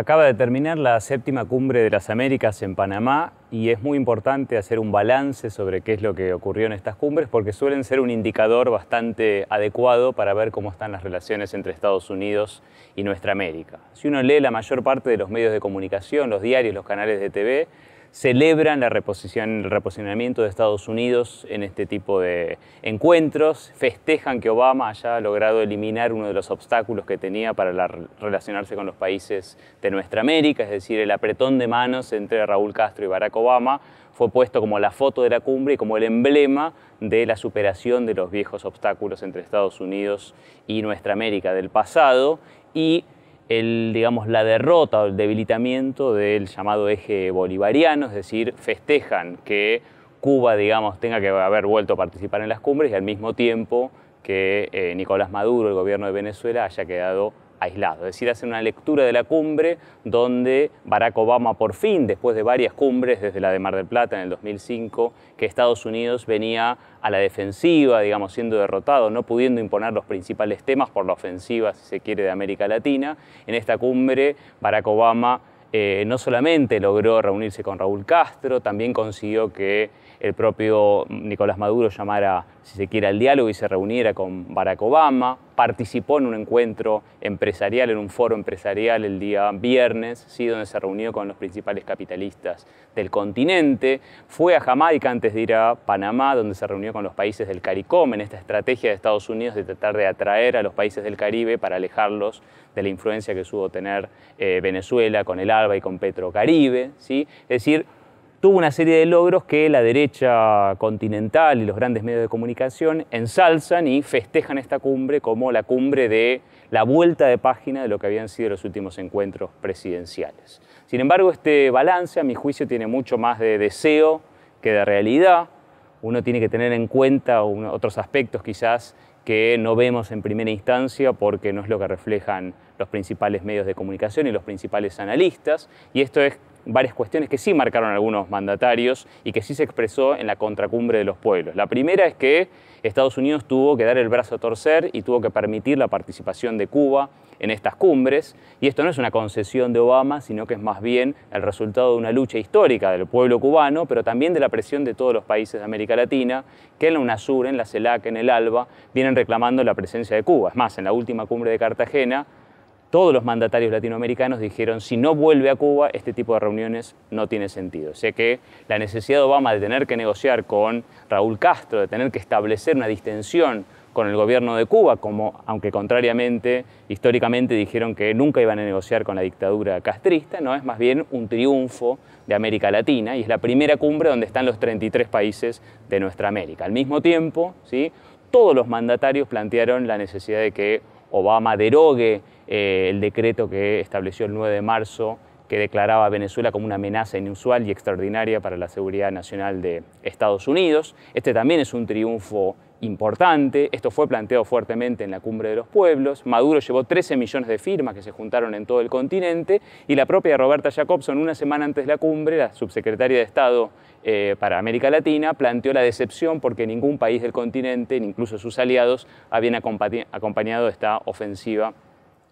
Acaba de terminar la séptima cumbre de las Américas en Panamá y es muy importante hacer un balance sobre qué es lo que ocurrió en estas cumbres porque suelen ser un indicador bastante adecuado para ver cómo están las relaciones entre Estados Unidos y nuestra América. Si uno lee la mayor parte de los medios de comunicación, los diarios, los canales de TV, celebran la reposición, el reposicionamiento de Estados Unidos en este tipo de encuentros, festejan que Obama haya logrado eliminar uno de los obstáculos que tenía para relacionarse con los países de nuestra América, es decir, el apretón de manos entre Raúl Castro y Barack Obama fue puesto como la foto de la cumbre y como el emblema de la superación de los viejos obstáculos entre Estados Unidos y nuestra América del pasado y el, digamos, la derrota o el debilitamiento del llamado eje bolivariano, es decir, festejan que Cuba, digamos, tenga que haber vuelto a participar en las cumbres y al mismo tiempo que eh, Nicolás Maduro, el gobierno de Venezuela, haya quedado aislado. Es decir, hacen una lectura de la cumbre donde Barack Obama por fin, después de varias cumbres, desde la de Mar del Plata en el 2005, que Estados Unidos venía a la defensiva, digamos, siendo derrotado, no pudiendo imponer los principales temas por la ofensiva, si se quiere, de América Latina. En esta cumbre, Barack Obama eh, no solamente logró reunirse con Raúl Castro, también consiguió que el propio Nicolás Maduro llamara si se quiere, el diálogo y se reuniera con Barack Obama. Participó en un encuentro empresarial, en un foro empresarial el día viernes, ¿sí? donde se reunió con los principales capitalistas del continente. Fue a Jamaica antes de ir a Panamá, donde se reunió con los países del CARICOM, en esta estrategia de Estados Unidos de tratar de atraer a los países del Caribe para alejarlos de la influencia que pudo tener eh, Venezuela con el ALBA y con Petrocaribe. ¿sí? Es decir, tuvo una serie de logros que la derecha continental y los grandes medios de comunicación ensalzan y festejan esta cumbre como la cumbre de la vuelta de página de lo que habían sido los últimos encuentros presidenciales. Sin embargo, este balance, a mi juicio, tiene mucho más de deseo que de realidad. Uno tiene que tener en cuenta otros aspectos quizás que no vemos en primera instancia porque no es lo que reflejan los principales medios de comunicación y los principales analistas. Y esto es varias cuestiones que sí marcaron algunos mandatarios y que sí se expresó en la contracumbre de los pueblos. La primera es que Estados Unidos tuvo que dar el brazo a torcer y tuvo que permitir la participación de Cuba en estas cumbres, y esto no es una concesión de Obama, sino que es más bien el resultado de una lucha histórica del pueblo cubano, pero también de la presión de todos los países de América Latina, que en la UNASUR, en la CELAC, en el ALBA, vienen reclamando la presencia de Cuba. Es más, en la última cumbre de Cartagena, todos los mandatarios latinoamericanos dijeron, si no vuelve a Cuba, este tipo de reuniones no tiene sentido. O sea que la necesidad de Obama de tener que negociar con Raúl Castro, de tener que establecer una distensión con el gobierno de Cuba, como aunque contrariamente, históricamente dijeron que nunca iban a negociar con la dictadura castrista, no es más bien un triunfo de América Latina y es la primera cumbre donde están los 33 países de nuestra América. Al mismo tiempo, ¿sí? todos los mandatarios plantearon la necesidad de que Obama derogue eh, el decreto que estableció el 9 de marzo que declaraba a Venezuela como una amenaza inusual y extraordinaria para la seguridad nacional de Estados Unidos. Este también es un triunfo importante. Esto fue planteado fuertemente en la Cumbre de los Pueblos. Maduro llevó 13 millones de firmas que se juntaron en todo el continente y la propia Roberta Jacobson, una semana antes de la cumbre, la subsecretaria de Estado eh, para América Latina, planteó la decepción porque ningún país del continente, ni incluso sus aliados, habían acompañado esta ofensiva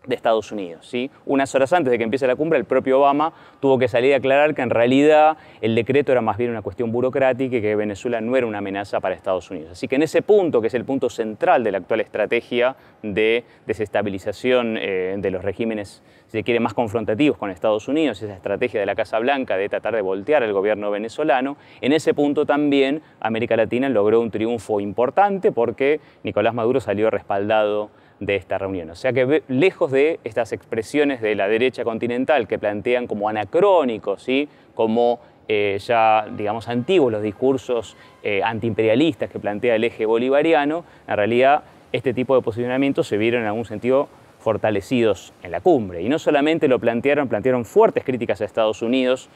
de Estados Unidos. ¿sí? Unas horas antes de que empiece la cumbre, el propio Obama tuvo que salir a aclarar que en realidad el decreto era más bien una cuestión burocrática y que Venezuela no era una amenaza para Estados Unidos. Así que en ese punto, que es el punto central de la actual estrategia de desestabilización eh, de los regímenes, si se quiere, más confrontativos con Estados Unidos, esa estrategia de la Casa Blanca de tratar de voltear el gobierno venezolano, en ese punto también América Latina logró un triunfo importante porque Nicolás Maduro salió respaldado de esta reunión. O sea que lejos de estas expresiones de la derecha continental que plantean como anacrónicos, ¿sí? como eh, ya, digamos, antiguos los discursos eh, antiimperialistas que plantea el eje bolivariano, en realidad este tipo de posicionamientos se vieron en algún sentido fortalecidos en la cumbre. Y no solamente lo plantearon, plantearon fuertes críticas a Estados Unidos,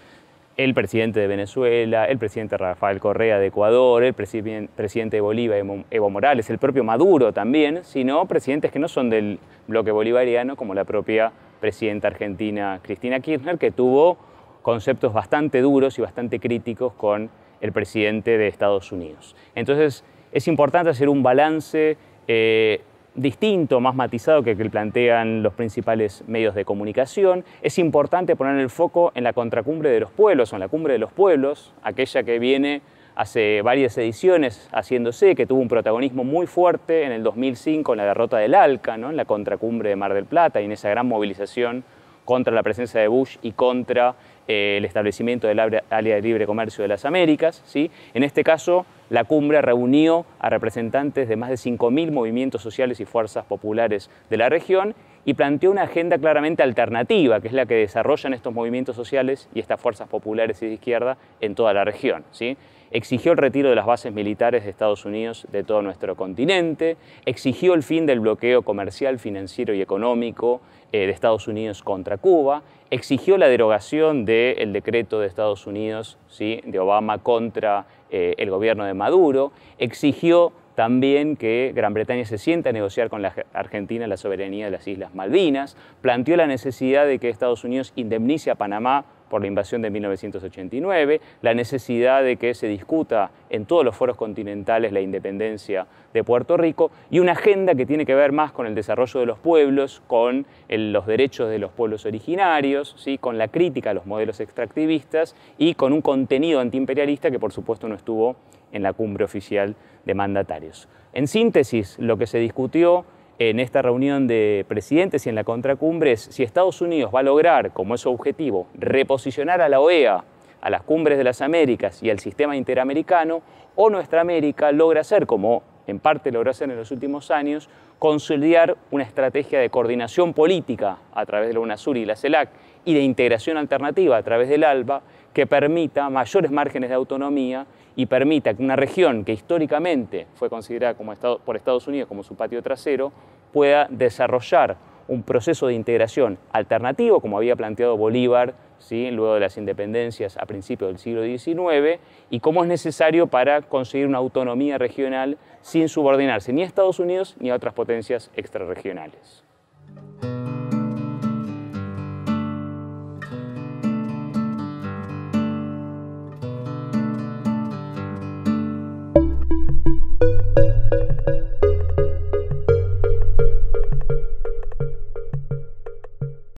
el presidente de Venezuela, el presidente Rafael Correa de Ecuador, el presidente de Bolivia, Evo Morales, el propio Maduro también, sino presidentes que no son del bloque bolivariano, como la propia presidenta argentina Cristina Kirchner, que tuvo conceptos bastante duros y bastante críticos con el presidente de Estados Unidos. Entonces, es importante hacer un balance. Eh, distinto, más matizado que el que plantean los principales medios de comunicación. Es importante poner el foco en la contracumbre de los pueblos o en la cumbre de los pueblos, aquella que viene hace varias ediciones haciéndose, que tuvo un protagonismo muy fuerte en el 2005 en la derrota del ALCA, en la contracumbre de Mar del Plata y en esa gran movilización contra la presencia de Bush y contra eh, el establecimiento del área de libre comercio de las Américas. ¿sí? En este caso, la cumbre reunió a representantes de más de 5.000 movimientos sociales y fuerzas populares de la región y planteó una agenda claramente alternativa, que es la que desarrollan estos movimientos sociales y estas fuerzas populares y de izquierda en toda la región. ¿sí? exigió el retiro de las bases militares de Estados Unidos de todo nuestro continente, exigió el fin del bloqueo comercial, financiero y económico eh, de Estados Unidos contra Cuba, exigió la derogación del decreto de Estados Unidos, ¿sí? de Obama contra eh, el gobierno de Maduro, exigió también que Gran Bretaña se sienta a negociar con la Argentina la soberanía de las Islas Malvinas, planteó la necesidad de que Estados Unidos indemnice a Panamá por la invasión de 1989, la necesidad de que se discuta en todos los foros continentales la independencia de Puerto Rico y una agenda que tiene que ver más con el desarrollo de los pueblos, con los derechos de los pueblos originarios, ¿sí? con la crítica a los modelos extractivistas y con un contenido antiimperialista que por supuesto no estuvo en la cumbre oficial de mandatarios. En síntesis, lo que se discutió en esta reunión de presidentes y en la contracumbre es si Estados Unidos va a lograr, como es su objetivo, reposicionar a la OEA, a las cumbres de las Américas y al sistema interamericano, o nuestra América logra hacer, como en parte logró hacer en los últimos años, consolidar una estrategia de coordinación política a través de la UNASUR y la CELAC y de integración alternativa a través del ALBA que permita mayores márgenes de autonomía y permita que una región que históricamente fue considerada como por Estados Unidos como su patio trasero pueda desarrollar un proceso de integración alternativo, como había planteado Bolívar luego de las independencias a principios del siglo XIX, y cómo es necesario para conseguir una autonomía regional sin subordinarse ni a Estados Unidos ni a otras potencias extrarregionales.